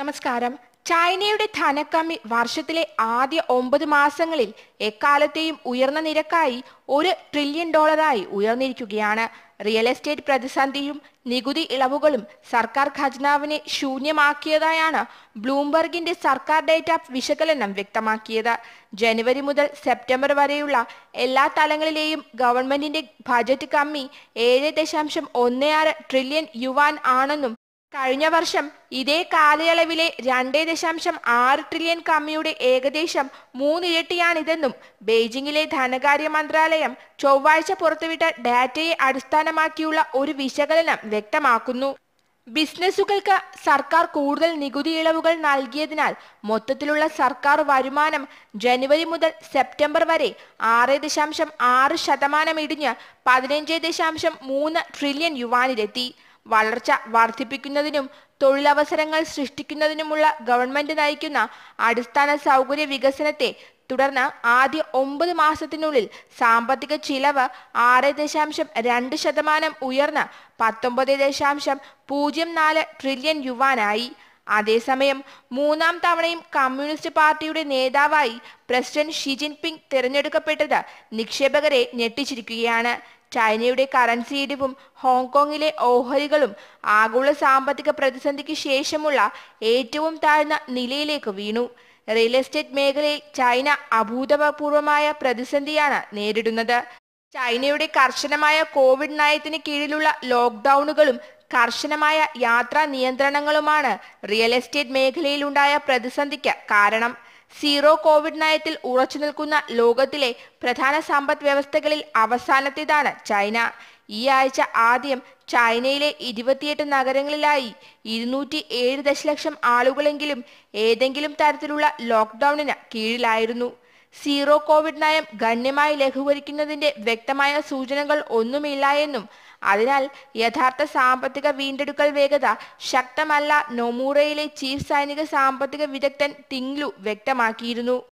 നമസ്കാരം ചൈനയുടെ ധനക്കമ്മി വർഷത്തിലെ ആദ്യ ഒമ്പത് മാസങ്ങളിൽ എക്കാലത്തെയും ഉയർന്ന നിരക്കായി ഒരു ട്രില്യൺ ഡോളറായി ഉയർന്നിരിക്കുകയാണ് റിയൽ എസ്റ്റേറ്റ് പ്രതിസന്ധിയും നികുതി ഇളവുകളും സർക്കാർ ഖജനാവിനെ ശൂന്യമാക്കിയതായാണ് ബ്ലൂംബർഗിന്റെ സർക്കാർ ഡേറ്റ വിശകലനം വ്യക്തമാക്കിയത് ജനുവരി മുതൽ സെപ്റ്റംബർ വരെയുള്ള എല്ലാ തലങ്ങളിലെയും ഗവൺമെന്റിന്റെ ബജറ്റ് കമ്മി ഏഴ് ദശാംശം ഒന്ന് ആറ് ട്രില്യൺ യുവാൻ ആണെന്നും കഴിഞ്ഞ വർഷം ഇതേ കാലയളവിലെ രണ്ടേ ദശാംശം ആറ് ട്രില്യൺ കമ്മിയുടെ ഏകദേശം മൂന്നിരട്ടിയാണിതെന്നും ബെയ്ജിംഗിലെ ധനകാര്യ മന്ത്രാലയം ചൊവ്വാഴ്ച പുറത്തുവിട്ട ഡാറ്റയെ അടിസ്ഥാനമാക്കിയുള്ള ഒരു വിശകലനം വ്യക്തമാക്കുന്നു ബിസിനസ്സുകൾക്ക് സർക്കാർ കൂടുതൽ നികുതി ഇളവുകൾ നൽകിയതിനാൽ മൊത്തത്തിലുള്ള സർക്കാർ വരുമാനം ജനുവരി മുതൽ സെപ്റ്റംബർ വരെ ആറ് ദശാംശം ആറ് ശതമാനം ഇടിഞ്ഞ് പതിനഞ്ച് ദശാംശം മൂന്ന് ട്രില്യൺ യുവാനിലെത്തി വളർച്ച വർദ്ധിപ്പിക്കുന്നതിനും തൊഴിലവസരങ്ങൾ സൃഷ്ടിക്കുന്നതിനുമുള്ള ഗവൺമെന്റ് നയിക്കുന്ന അടിസ്ഥാന സൗകര്യ വികസനത്തെ തുടർന്ന് ആദ്യ ഒമ്പത് മാസത്തിനുള്ളിൽ സാമ്പത്തിക ചിലവ് ആറ് ദശാംശം രണ്ട് ശതമാനം ഉയർന്ന് പത്തൊമ്പത് ദശാംശം പൂജ്യം നാല് ട്രില്യൺ യുവാനായി അതേസമയം മൂന്നാം തവണയും കമ്മ്യൂണിസ്റ്റ് പാർട്ടിയുടെ നേതാവായി പ്രസിഡന്റ് ഷി ജിൻപിങ് തിരഞ്ഞെടുക്കപ്പെട്ടത് നിക്ഷേപകരെ ഞെട്ടിച്ചിരിക്കുകയാണ് ചൈനയുടെ കറൻസി ഇടിവും ഹോങ്കോങ്ങിലെ ഓഹരികളും ആഗോള സാമ്പത്തിക പ്രതിസന്ധിക്ക് ശേഷമുള്ള ഏറ്റവും താഴ്ന്ന നിലയിലേക്ക് വീണു റിയൽ എസ്റ്റേറ്റ് മേഖലയിൽ ചൈന അഭൂതപൂർവമായ പ്രതിസന്ധിയാണ് നേരിടുന്നത് ചൈനയുടെ കർശനമായ കോവിഡ് നയത്തിന് കീഴിലുള്ള ലോക്ക്ഡൌണുകളും കർശനമായ യാത്രാ നിയന്ത്രണങ്ങളുമാണ് റിയൽ എസ്റ്റേറ്റ് മേഖലയിൽ ഉണ്ടായ പ്രതിസന്ധിക്ക് കാരണം സീറോ കോവിഡ് നയത്തിൽ ഉറച്ചു നിൽക്കുന്ന ലോകത്തിലെ പ്രധാന സമ്പദ് വ്യവസ്ഥകളിൽ അവസാനത്തേതാണ് ചൈന ഈ ആഴ്ച ആദ്യം ചൈനയിലെ ഇരുപത്തിയെട്ട് നഗരങ്ങളിലായി ഇരുന്നൂറ്റി ഏഴ് ദശലക്ഷം ആളുകളെങ്കിലും ഏതെങ്കിലും തരത്തിലുള്ള ലോക്ക്ഡൌണിന് കീഴിലായിരുന്നു സീറോ കോവിഡ് നയം ഗണ്യമായി ലഘൂകരിക്കുന്നതിന്റെ വ്യക്തമായ സൂചനകൾ ഒന്നുമില്ല എന്നും അതിനാൽ യഥാർത്ഥ സാമ്പത്തിക വീണ്ടെടുക്കൽ വേഗത ശക്തമല്ല നൊമൂറയിലെ ചീഫ് സൈനിക സാമ്പത്തിക വിദഗ്ധൻ തിങ്ലു വ്യക്തമാക്കിയിരുന്നു